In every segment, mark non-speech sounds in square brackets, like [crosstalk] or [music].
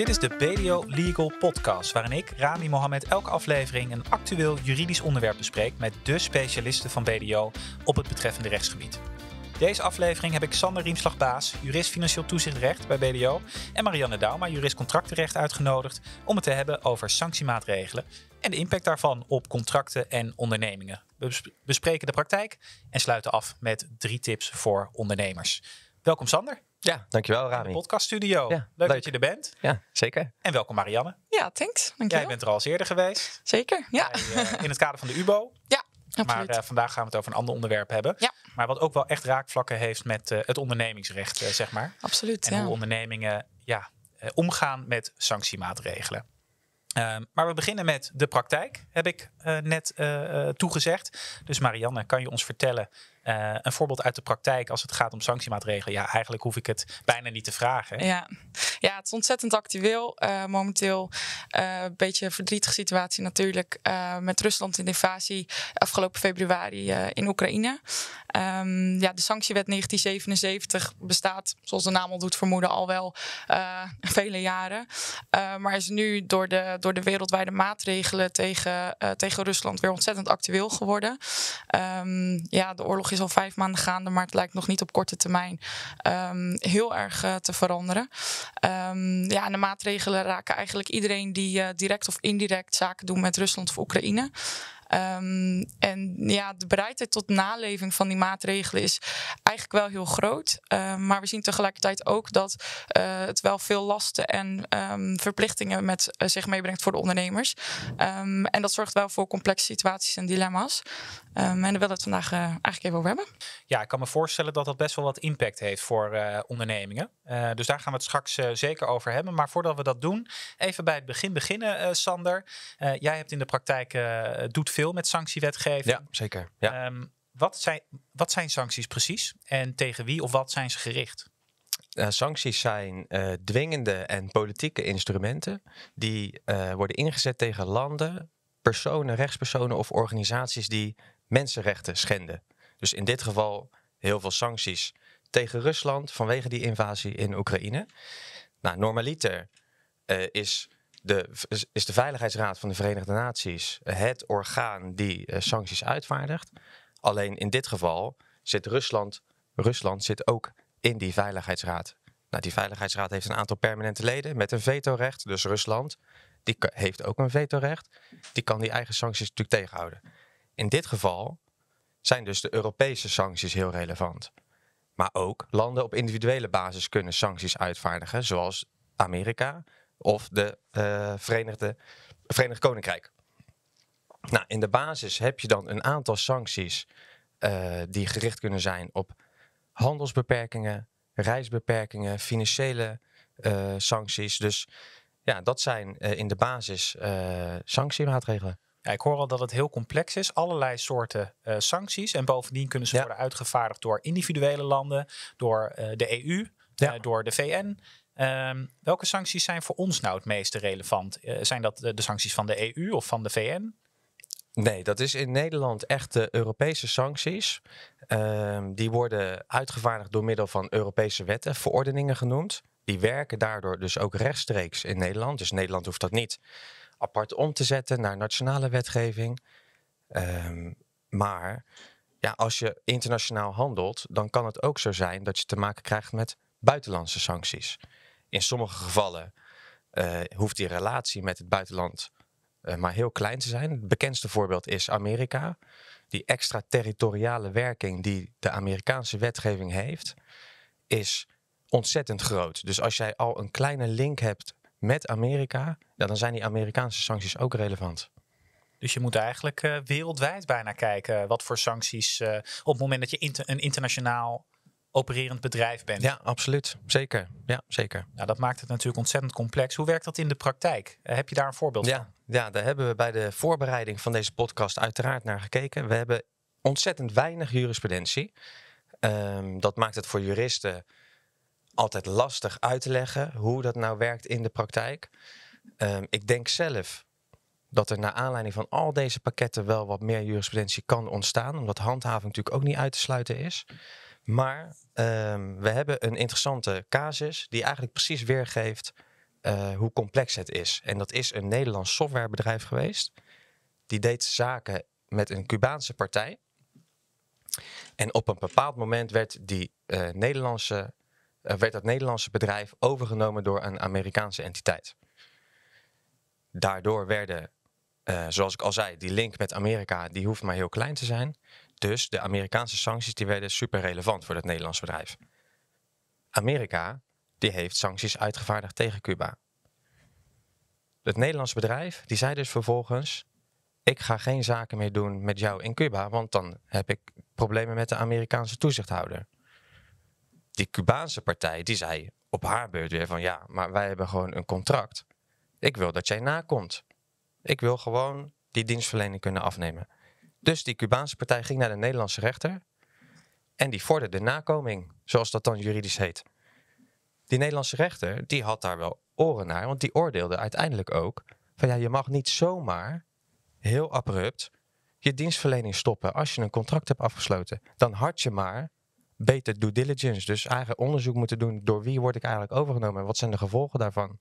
Dit is de BDO Legal Podcast, waarin ik, Rami Mohamed, elke aflevering een actueel juridisch onderwerp bespreek met de specialisten van BDO op het betreffende rechtsgebied. Deze aflevering heb ik Sander Riemslagbaas, jurist financieel toezichtrecht bij BDO, en Marianne Dauma, jurist contractenrecht, uitgenodigd om het te hebben over sanctiemaatregelen en de impact daarvan op contracten en ondernemingen. We bespreken de praktijk en sluiten af met drie tips voor ondernemers. Welkom Sander. Ja, dankjewel Rami. De podcaststudio. leuk, dat je er bent. Ja, zeker. En welkom Marianne. Ja, thanks. Dankjewel. Jij bent er al eens eerder geweest. Zeker, ja. Eh, in het kader van de UBO. Ja, absoluut. Maar eh, vandaag gaan we het over een ander onderwerp hebben. Ja. Maar wat ook wel echt raakvlakken heeft met eh, het ondernemingsrecht, zeg maar. Absoluut, En hoe ondernemingen ja, omgaan met sanctiemaatregelen. Ehm, maar we beginnen met de praktijk, heb ik net toegezegd. Dus Marianne, kan je ons vertellen eh, een voorbeeld uit de praktijk als het gaat om sanctiemaatregelen. Ja, eigenlijk hoef ik het bijna niet te vragen. Ja. ja, het is ontzettend actueel eh, momenteel. Eh, een uh, beetje verdrietige situatie natuurlijk met Rusland in de invasie afgelopen februari in Oekraïne. Ehm, ja, de sanctiewet 1977 bestaat, zoals de naam al doet vermoeden, al wel eh, [laughs] vele jaren. Eh, maar is nu door de, door de wereldwijde maatregelen tegen, eh, tegen Rusland weer ontzettend actueel geworden. Ehm, ja, de oorlog is al vijf maanden gaande, maar het lijkt nog niet op korte termijn ehm, heel erg te veranderen. ja, de maatregelen raken eigenlijk iedereen die direct of indirect zaken doet met Rusland of Oekraïne. Ehm, en ja, de bereidheid tot naleving van die maatregelen is eigenlijk wel heel groot. Ehm, maar we zien tegelijkertijd ook dat eh, het wel veel lasten en ehm, verplichtingen met eh, zich meebrengt voor de ondernemers. en dat zorgt wel voor complexe situaties en dilemma's. en daar wil we het vandaag eh, eigenlijk even over hebben. Ja, ik kan me voorstellen dat dat best wel wat impact heeft voor ondernemingen. dus daar gaan we het straks zeker over hebben. Maar voordat we dat doen, even bij het begin beginnen, Sander. jij hebt in de praktijk doet veel veel met sanctiewetgeving. Ja, zeker. Ja. Ehm, wat, zijn, wat zijn sancties precies en tegen wie of wat zijn ze gericht? Eh, sancties zijn eh, dwingende en politieke instrumenten die eh, worden ingezet tegen landen, personen, rechtspersonen of organisaties die mensenrechten schenden. Dus in dit geval heel veel sancties tegen Rusland vanwege die invasie in Oekraïne. Nou, normaliter is de, is de Veiligheidsraad van de Verenigde Naties het orgaan die eh, sancties uitvaardigt. Alleen in dit geval zit Rusland, Rusland zit ook in die Veiligheidsraad. Nou, die Veiligheidsraad heeft een aantal permanente leden met een vetorecht. Dus Rusland, die heeft ook een vetorecht. Die kan die eigen sancties natuurlijk tegenhouden. In dit geval zijn dus de Europese sancties heel relevant. Maar ook landen op individuele basis kunnen sancties uitvaardigen, zoals Amerika, of de eh, Verenigde, Verenigd Koninkrijk. Nou, in de basis heb je dan een aantal sancties eh, die gericht kunnen zijn op handelsbeperkingen, reisbeperkingen, financiële eh, sancties. Dus ja, dat zijn in de basis sanctiemaatregelen. Ja, ik hoor al dat het heel complex is. Allerlei soorten sancties. En bovendien kunnen ze worden uitgevaardigd door individuele landen, door de EU, door de VN. Ehm, welke sancties zijn voor ons nou het meest relevant? Eh, zijn dat de, sancties van de EU of van de VN? Nee, dat is in Nederland echt de Europese sancties. Ehm, die worden uitgevaardigd door middel van Europese wetten, verordeningen genoemd. Die werken daardoor dus ook rechtstreeks in Nederland. Dus Nederland hoeft dat niet apart om te zetten naar nationale wetgeving. Ehm, maar ja, als je internationaal handelt, dan kan het ook zo zijn dat je te maken krijgt met buitenlandse sancties. In sommige gevallen eh, hoeft die relatie met het buitenland eh, maar heel klein te zijn. Het bekendste voorbeeld is Amerika. Die extraterritoriale werking die de Amerikaanse wetgeving heeft, is ontzettend groot. Dus als jij al een kleine link hebt met Amerika, dan zijn die Amerikaanse sancties ook relevant. Dus je moet eigenlijk eh, wereldwijd bijna kijken wat voor sancties op het moment dat je een internationaal opererend bedrijf bent. Ja, absoluut. Zeker. Ja, zeker. Nou, dat maakt het natuurlijk ontzettend complex. Hoe werkt dat in de praktijk? Eh, heb je daar een voorbeeld van? Ja, daar hebben we bij de voorbereiding van deze podcast uiteraard naar gekeken. We hebben ontzettend weinig jurisprudentie. Ehm, dat maakt het voor juristen altijd lastig uit te leggen hoe dat nou werkt in de praktijk. Ehm, ik denk zelf dat er naar aanleiding van al deze pakketten wel wat meer jurisprudentie kan ontstaan, omdat handhaving natuurlijk ook niet uit te sluiten is. Maar ehm, we hebben een interessante casus die eigenlijk precies weergeeft eh, hoe complex het is. En dat is een Nederlands softwarebedrijf geweest. Die deed zaken met een Cubaanse partij. En op een bepaald moment werd, die, eh, Nederlandse, eh, werd dat Nederlandse bedrijf overgenomen door een Amerikaanse entiteit. Daardoor werden, zoals ik al zei, die link met Amerika, die hoeft maar heel klein te zijn. Dus de Amerikaanse sancties die werden super relevant voor dat Nederlandse bedrijf. Amerika die heeft sancties uitgevaardigd tegen Cuba. Het Nederlandse bedrijf die zei dus vervolgens: ik ga geen zaken meer doen met jou in Cuba, want dan heb ik problemen met de Amerikaanse toezichthouder. Die Cubaanse partij die zei op haar beurt weer van ja, maar wij hebben gewoon een contract. Ik wil dat jij nakomt. Ik wil gewoon die dienstverlening kunnen afnemen. Dus die Cubaanse partij ging naar de Nederlandse rechter en die vorderde nakoming, zoals dat dan juridisch heet. Die Nederlandse rechter die had daar wel oren naar, want die oordeelde uiteindelijk ook van ja, je mag niet zomaar heel abrupt je dienstverlening stoppen als je een contract hebt afgesloten. Dan had je maar beter due diligence, dus eigen onderzoek moeten doen door wie word ik eigenlijk overgenomen en wat zijn de gevolgen daarvan.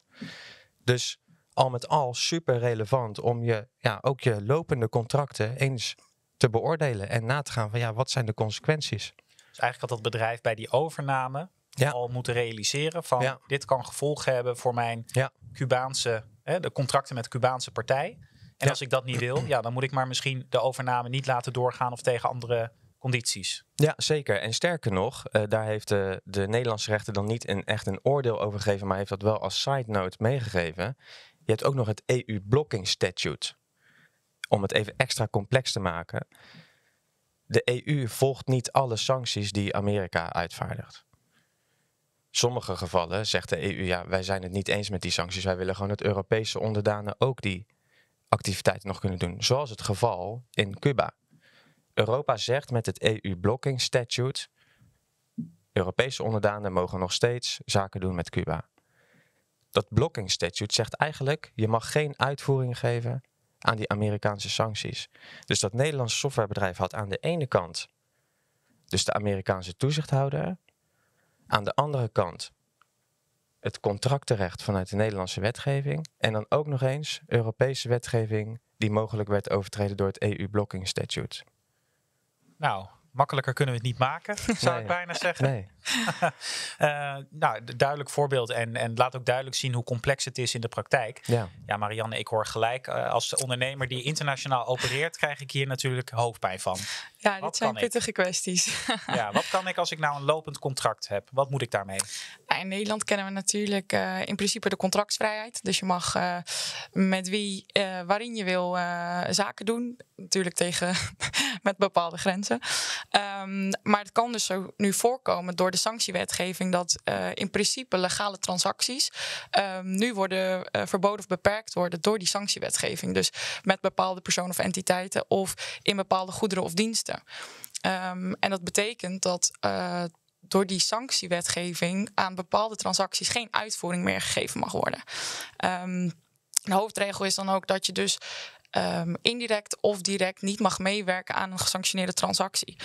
Dus al met al super relevant om je, ja, ook je lopende contracten eens te beoordelen en na te gaan van ja, wat zijn de consequenties? Dus eigenlijk had dat bedrijf bij die overname ja. al moeten realiseren van dit kan gevolgen hebben voor mijn ja. Cubaanse, hè, de contracten met de Cubaanse partij. En als ik dat niet wil, ja, dan moet ik maar misschien de overname niet laten doorgaan of tegen andere condities. Ja, zeker. En sterker nog, eh, daar heeft de eh, de, Nederlandse rechter dan niet een, echt een oordeel over gegeven, maar heeft dat wel als side note meegegeven. Je hebt ook nog het EU-blocking statute om het even extra complex te maken. De EU volgt niet alle sancties die Amerika uitvaardigt. Sommige gevallen zegt de EU, ja, wij zijn het niet eens met die sancties. Wij willen gewoon dat Europese onderdanen ook die activiteiten nog kunnen doen. Zoals het geval in Cuba. Europa zegt met het EU-blocking statute, Europese onderdanen mogen nog steeds zaken doen met Cuba. Dat blocking statute zegt eigenlijk, je mag geen uitvoering geven aan die Amerikaanse sancties. Dus dat Nederlandse softwarebedrijf had aan de ene kant, dus de Amerikaanse toezichthouder, aan de andere kant het contractenrecht vanuit de Nederlandse wetgeving en dan ook nog eens Europese wetgeving die mogelijk werd overtreden door het EU-blocking statute. Nou, makkelijker kunnen we het niet maken, [laughs] zou ik bijna zeggen. Nee. [laughs] Eh, nou, duidelijk voorbeeld. En, en laat ook duidelijk zien hoe complex het is in de praktijk. Ja, ja Marianne, ik hoor gelijk. Eh, als ondernemer die internationaal opereert, krijg ik hier natuurlijk hoofdpijn van. Ja, dat zijn pittige kwesties. [laughs] ja, wat kan ik als ik nou een lopend contract heb? Wat moet ik daarmee? In Nederland kennen we natuurlijk eh, in principe de contractsvrijheid. Dus je mag met wie, waarin je wil zaken doen. Natuurlijk tegen [laughs] met bepaalde grenzen. Ehm, maar het kan dus zo nu voorkomen door de sanctiewetgeving dat eh, in principe legale transacties ehm, nu worden eh, verboden of beperkt worden door die sanctiewetgeving. Dus met bepaalde personen of entiteiten of in bepaalde goederen of diensten. Ehm, en dat betekent dat eh, door die sanctiewetgeving aan bepaalde transacties geen uitvoering meer gegeven mag worden. Ehm, de hoofdregel is dan ook dat je dus indirect of direct niet mag meewerken aan een gesanctioneerde transactie.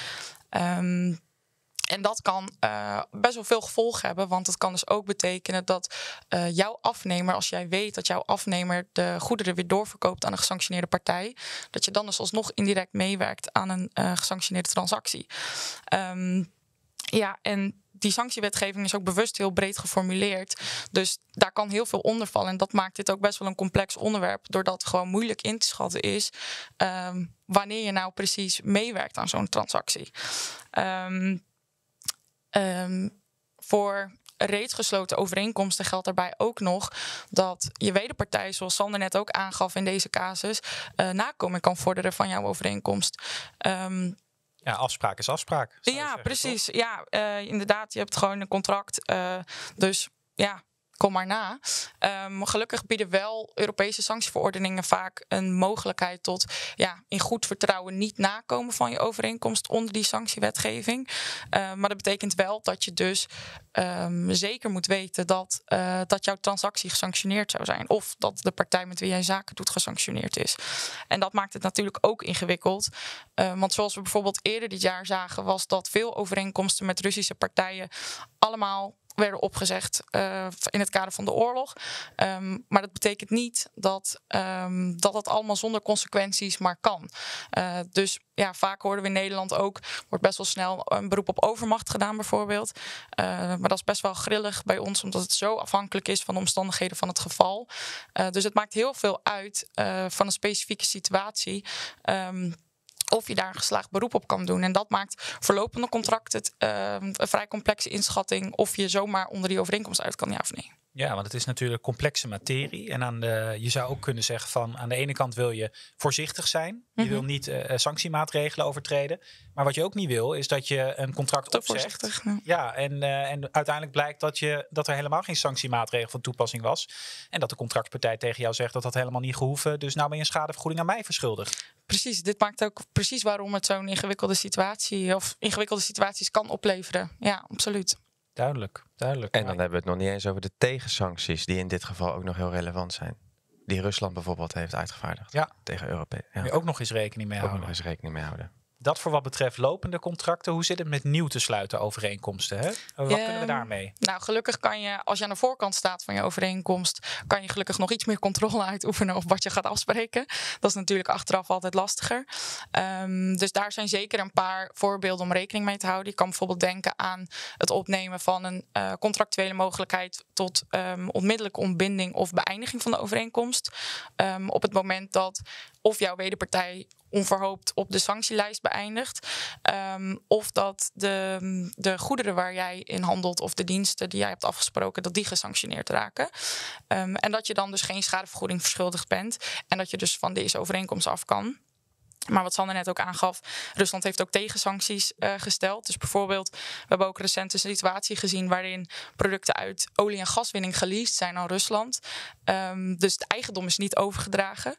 En dat kan eh, best wel veel gevolgen hebben, want dat kan dus ook betekenen dat eh, jouw afnemer, als jij weet dat jouw afnemer de goederen weer doorverkoopt aan een gesanctioneerde partij, dat je dan dus alsnog indirect meewerkt aan een eh, gesanctioneerde transactie. Ehm, ja, en die sanctiewetgeving is ook bewust heel breed geformuleerd. Dus daar kan heel veel onder vallen. En dat maakt dit ook best wel een complex onderwerp, doordat het gewoon moeilijk in te schatten is ehm, wanneer je nou precies meewerkt aan zo'n transactie. Ehm, Um, voor reeds gesloten overeenkomsten geldt daarbij ook nog dat je wederpartij, zoals Sander net ook aangaf in deze casus, uh, eh, nakoming kan vorderen van jouw overeenkomst. Um, ja, afspraak is afspraak. Ja, precies. Ja, eh, inderdaad. Je hebt gewoon een contract. Uh, dus ja, kom maar na. Um, gelukkig bieden wel Europese sanctieverordeningen vaak een mogelijkheid tot ja, in goed vertrouwen niet nakomen van je overeenkomst onder die sanctiewetgeving. Ehm, maar dat betekent wel dat je dus ehm, zeker moet weten dat, eh, dat jouw transactie gesanctioneerd zou zijn. Of dat de partij met wie jij zaken doet gesanctioneerd is. En dat maakt het natuurlijk ook ingewikkeld. want zoals we bijvoorbeeld eerder dit jaar zagen, was dat veel overeenkomsten met Russische partijen allemaal werden opgezegd eh, in het kader van de oorlog. Ehm, maar dat betekent niet dat, ehm, dat het allemaal zonder consequenties maar kan. Eh, dus ja, vaak horen we in Nederland ook, wordt best wel snel een beroep op overmacht gedaan bijvoorbeeld. Eh, maar dat is best wel grillig bij ons, omdat het zo afhankelijk is van de omstandigheden van het geval. dus het maakt heel veel uit van een specifieke situatie. Ehm, of je daar een geslaagd beroep op kan doen. En dat maakt voorlopende contracten ehm, een vrij complexe inschatting of je zomaar onder die overeenkomst uit kan, ja of nee. Ja, want het is natuurlijk complexe materie. En aan de, je zou ook kunnen zeggen van aan de ene kant wil je voorzichtig zijn. Je mhm. wil niet uh, sanctiemaatregelen overtreden. Maar wat je ook niet wil is dat je een contract opzegt. Ja, ja en, eh, en uiteindelijk blijkt dat, je, dat er helemaal geen sanctiemaatregel van toepassing was. En dat de contractpartij tegen jou zegt dat dat helemaal niet gehoeven. Dus nou ben je een schadevergoeding aan mij verschuldigd. Precies, dit maakt ook precies waarom het zo'n ingewikkelde situatie of ingewikkelde situaties kan opleveren. Ja, absoluut. Duidelijk, duidelijk. En dan hebben we het nog niet eens over de tegensancties, die in dit geval ook nog heel relevant zijn. Die Rusland bijvoorbeeld heeft uitgevaardigd tegen Europa. Ja. Ook nog eens rekening mee houden. Ook nog eens rekening mee houden. Dat voor wat betreft lopende contracten. Hoe zit het met nieuw te sluiten overeenkomsten? Hè? Wat kunnen we daarmee? Nou, gelukkig kan je, als je aan de voorkant staat van je overeenkomst, kan je gelukkig nog iets meer controle [laughs] uitoefenen op wat je gaat afspreken. Dat is natuurlijk achteraf altijd lastiger. Ehm, dus daar zijn zeker een paar voorbeelden om rekening mee te houden. Je kan bijvoorbeeld denken aan het opnemen van een eh, contractuele mogelijkheid tot um, onmiddellijke ontbinding of beëindiging van de overeenkomst. Ehm, op het moment dat of jouw wederpartij onverhoopt op de sanctielijst beëindigt. Ehm, of dat de, de goederen waar jij in handelt of de diensten die jij hebt afgesproken, dat die gesanctioneerd raken. Ehm, en dat je dan dus geen schadevergoeding verschuldigd bent. En dat je dus van deze overeenkomst af kan. Maar wat Sander net ook aangaf, Rusland heeft ook tegensancties sancties eh, gesteld. Dus bijvoorbeeld, we hebben ook recent een situatie gezien waarin producten uit olie- en gaswinning geleased zijn aan Rusland. Ehm, dus het eigendom is niet overgedragen.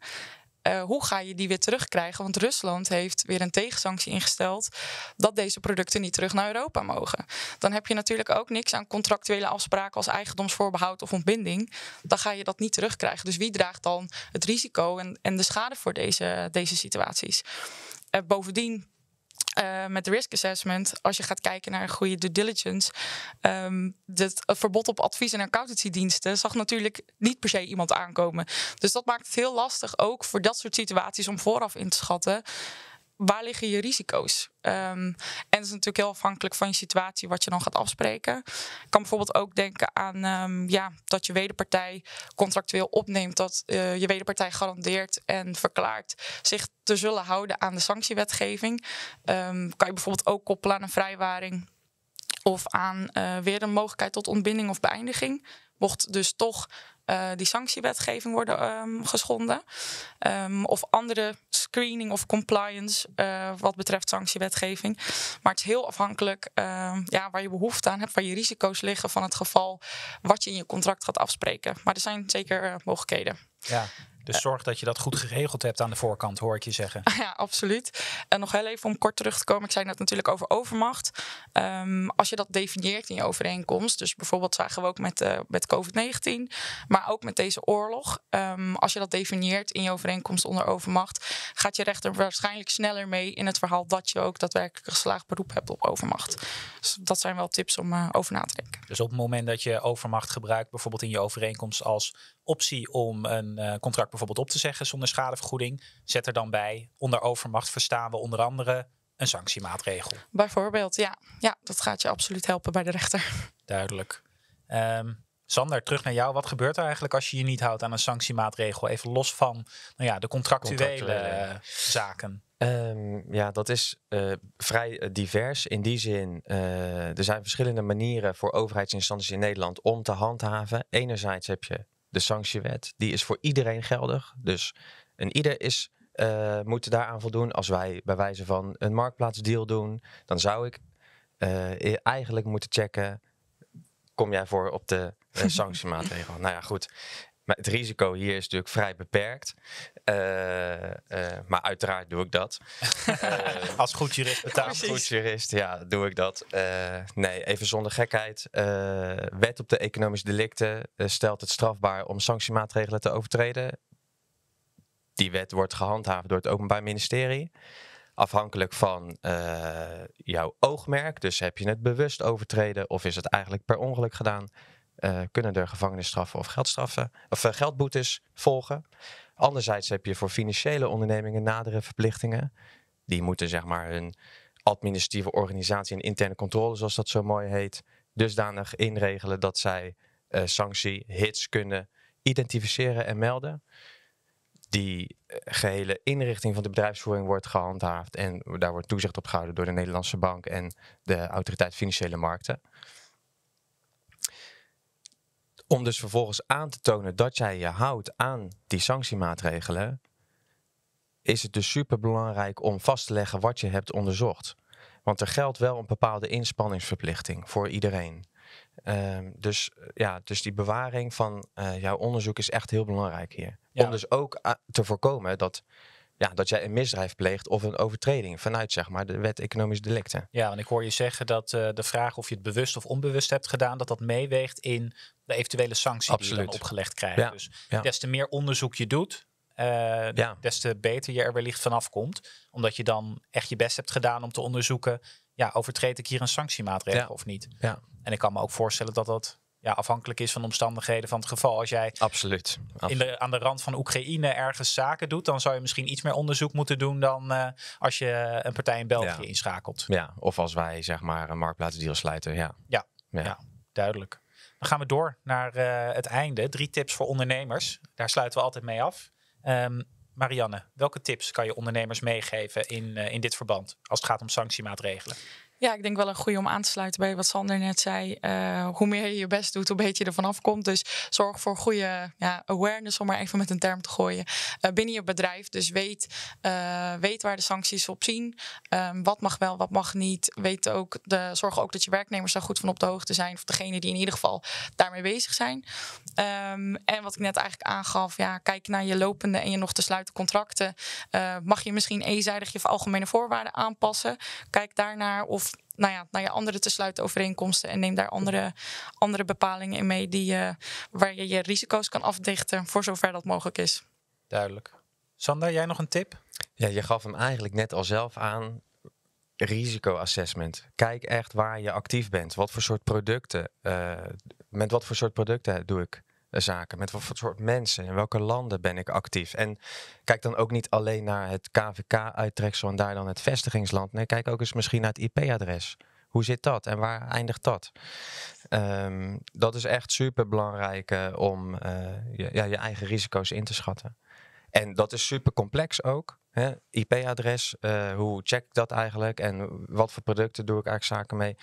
Eh, hoe ga je die weer terugkrijgen? Want Rusland heeft weer een tegensanctie ingesteld dat deze producten niet terug naar Europa mogen. Dan heb je natuurlijk ook niks aan contractuele afspraken als eigendomsvoorbehoud of ontbinding. Dan ga je dat niet terugkrijgen. Dus wie draagt dan het risico en, en de schade voor deze, deze situaties? Eh, bovendien uh, met risk assessment, als je gaat kijken naar een goede due diligence, ehm, het verbod op advies- en diensten zag natuurlijk niet per se iemand aankomen. Dus dat maakt het heel lastig ook voor dat soort situaties om vooraf in te schatten waar liggen je risico's? Ehm, en dat is natuurlijk heel afhankelijk van je situatie, wat je dan gaat afspreken. Ik kan bijvoorbeeld ook denken aan ehm, ja, dat je wederpartij contractueel opneemt dat eh, je wederpartij garandeert en verklaart zich te zullen houden aan de sanctiewetgeving. Ehm, kan je bijvoorbeeld ook koppelen aan een vrijwaring of aan eh, weer een mogelijkheid tot ontbinding of beëindiging. Mocht dus toch eh, die sanctiewetgeving worden geschonden. of andere screening of compliance eh, wat betreft sanctiewetgeving. Maar het is heel afhankelijk ehm, ja, waar je behoefte aan hebt, waar je risico's liggen van het geval, wat je in je contract gaat afspreken. Maar er zijn zeker eh, mogelijkheden. Ja. Dus zorg dat je dat goed geregeld hebt aan de voorkant, hoor ik je zeggen. [laughs] Ja, absoluut. En nog heel even om kort terug te komen. Ik zei net natuurlijk over overmacht. Ehm, als je dat definieert in je overeenkomst. Dus bijvoorbeeld zagen we ook met, eh, met COVID-19. Maar ook met deze oorlog. Ehm, als je dat definieert in je overeenkomst onder overmacht. Gaat je rechter waarschijnlijk sneller mee in het verhaal dat je ook daadwerkelijk geslaagd beroep hebt op overmacht dat zijn wel tips om eh, over na te denken. Dus op het moment dat je overmacht gebruikt, bijvoorbeeld in je overeenkomst als optie om een eh, contract bijvoorbeeld op te zeggen zonder schadevergoeding, zet er dan bij. Onder overmacht verstaan we onder andere een sanctiemaatregel. Bijvoorbeeld, ja. Ja, dat gaat je absoluut helpen bij de rechter. [laughs] Duidelijk. Ehm, Sander, terug naar jou. Wat gebeurt er eigenlijk als je je niet houdt aan een sanctiemaatregel? Even los van nou ja, de contractuele. zaken. Ehm, ja, dat is eh, vrij eh, divers. In die zin, eh, er zijn verschillende manieren voor overheidsinstanties in Nederland om te handhaven. Enerzijds heb je de sanctiewet, die is voor iedereen geldig. Dus een ieder is, moet daaraan voldoen. Als wij bij wijze van een marktplaatsdeal doen, dan zou ik eigenlijk moeten checken: kom jij voor op de [laughs] sanctiemaatregel? nou ja, goed. Maar het risico hier is natuurlijk vrij beperkt. Eh, eh, maar uiteraard doe ik dat. [laughs] Eh, als goed jurist Als goed jurist, ja, doe ik dat. nee, even zonder gekheid. wet op de economische delicten stelt het strafbaar om sanctiemaatregelen te overtreden. Die wet wordt gehandhaafd door het Openbaar Ministerie. Afhankelijk van jouw oogmerk. Dus heb je het bewust overtreden of is het eigenlijk per ongeluk gedaan? Eh, kunnen er gevangenisstraffen of geldstraffen of eh, geldboetes volgen. Anderzijds heb je voor financiële ondernemingen nadere verplichtingen. Die moeten zeg maar hun administratieve organisatie en interne controle, zoals dat zo mooi heet, dusdanig inregelen dat zij eh, sanctie hits kunnen identificeren en melden. Die gehele inrichting van de bedrijfsvoering wordt gehandhaafd en daar wordt toezicht op gehouden door de Nederlandse Bank en de Autoriteit Financiële Markten. Om dus vervolgens aan te tonen dat jij je houdt aan die sanctiemaatregelen, is het dus superbelangrijk om vast te leggen wat je hebt onderzocht. Want er geldt wel een bepaalde inspanningsverplichting voor iedereen. Ehm, dus, eh, ja, dus die bewaring van eh, jouw onderzoek is echt heel belangrijk hier. Om dus ook eh, te voorkomen dat ja, dat jij een misdrijf pleegt of een overtreding vanuit zeg maar, de wet economisch delicten. Ja, en ik hoor je zeggen dat eh, de vraag of je het bewust of onbewust hebt gedaan, dat dat meeweegt in de eventuele sanctie die je dan opgelegd krijgt. dus des te meer onderzoek je doet, eh, des te beter je er wellicht vanaf komt. Omdat je dan echt je best hebt gedaan om te onderzoeken, ja, overtreed ik hier een sanctiemaatregel of niet? Ja. En ik kan me ook voorstellen dat dat ja, afhankelijk is van omstandigheden van het geval. Als jij absoluut, In de, aan de rand van Oekraïne ergens zaken doet, dan zou je misschien iets meer onderzoek moeten doen dan eh, als je een partij in België inschakelt. Ja, of als wij zeg maar een marktplaatsdeal sluiten. Ja. Ja. ja, ja. duidelijk. Dan gaan we door naar eh, het einde. Drie tips voor ondernemers. Daar sluiten we altijd mee af. Ehm, Marianne, welke tips kan je ondernemers meegeven in, eh, in dit verband als het gaat om sanctiemaatregelen? Ja, ik denk wel een goede om aan te sluiten bij wat Sander net zei. Eh, hoe meer je je best doet, hoe beter je vanaf komt Dus zorg voor goede ja, awareness, om maar even met een term te gooien, eh, binnen je bedrijf. Dus weet, eh, weet waar de sancties op zien. Ehm, wat mag wel, wat mag niet. Weet ook de, zorg ook dat je werknemers daar goed van op de hoogte zijn. Of degene die in ieder geval daarmee bezig zijn. Ehm, en wat ik net eigenlijk aangaf, ja, kijk naar je lopende en je nog te sluiten contracten. mag je misschien eenzijdig je algemene voorwaarden aanpassen? Kijk daarnaar of nou ja, naar je andere te sluiten overeenkomsten. En neem daar andere, andere bepalingen in mee die, eh, waar je je risico's kan afdichten voor zover dat mogelijk is. Duidelijk. Sander, jij nog een tip? Ja, je gaf hem eigenlijk net al zelf aan. Risicoassessment. Kijk echt waar je actief bent. Wat voor soort producten? Uh, met wat voor soort producten doe ik eh, zaken? Met wat voor soort mensen? In welke landen ben ik actief? En kijk dan ook niet alleen naar het KVK-uittreksel en daar dan het vestigingsland. Nee, kijk ook eens misschien naar het IP-adres. Hoe zit dat en waar eindigt dat? Ehm, dat is echt super belangrijk eh, om eh, je, ja, je eigen risico's in te schatten. En dat is super complex ook. IP-adres, hoe check ik dat eigenlijk en wat voor producten doe ik eigenlijk zaken mee?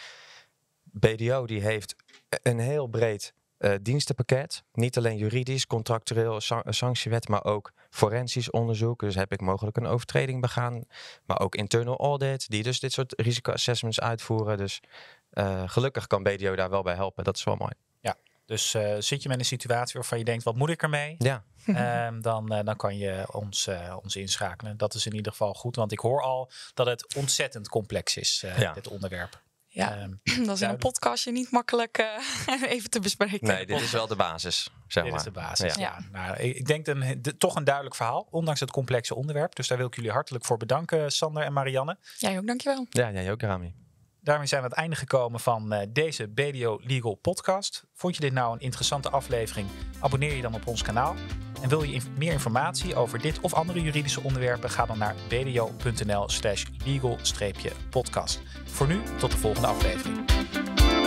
BDO die heeft een heel breed eh, dienstenpakket. Niet alleen juridisch, contractueel, eh, sanctiewet, maar ook forensisch onderzoek. Dus heb ik mogelijk een overtreding begaan. Maar ook internal audit, die dus dit soort risicoassessments uitvoeren. Dus eh, gelukkig kan BDO daar wel bij helpen. Dat is wel mooi. Ja, dus zit je met een situatie waarvan je denkt, wat moet ik ermee? Ja. [laughs] Ehm, dan, dan kan je ons, ons inschakelen. Dat is in ieder geval goed, want ik hoor al dat het ontzettend complex is, ja. dit onderwerp. Ja, ehm, [clears throat] dat is in een podcastje niet makkelijk eh, [laughs] even te bespreken. Nee, dit is wel de basis, zeg dit maar. is de basis, ja. Nou, ik denk een, toch een duidelijk verhaal, ondanks het complexe onderwerp. Dus daar wil ik jullie hartelijk voor bedanken, Sander en Marianne. Jij ook, dankjewel. Ja, jij ook, Rami daarmee zijn we aan het einde gekomen van eh, deze BDO Legal podcast. Vond je dit nou een interessante aflevering? Abonneer je dan op ons kanaal. En wil je meer informatie over dit of andere juridische onderwerpen? Ga dan naar bdo.nl slash legal-podcast. Voor nu, tot de volgende aflevering.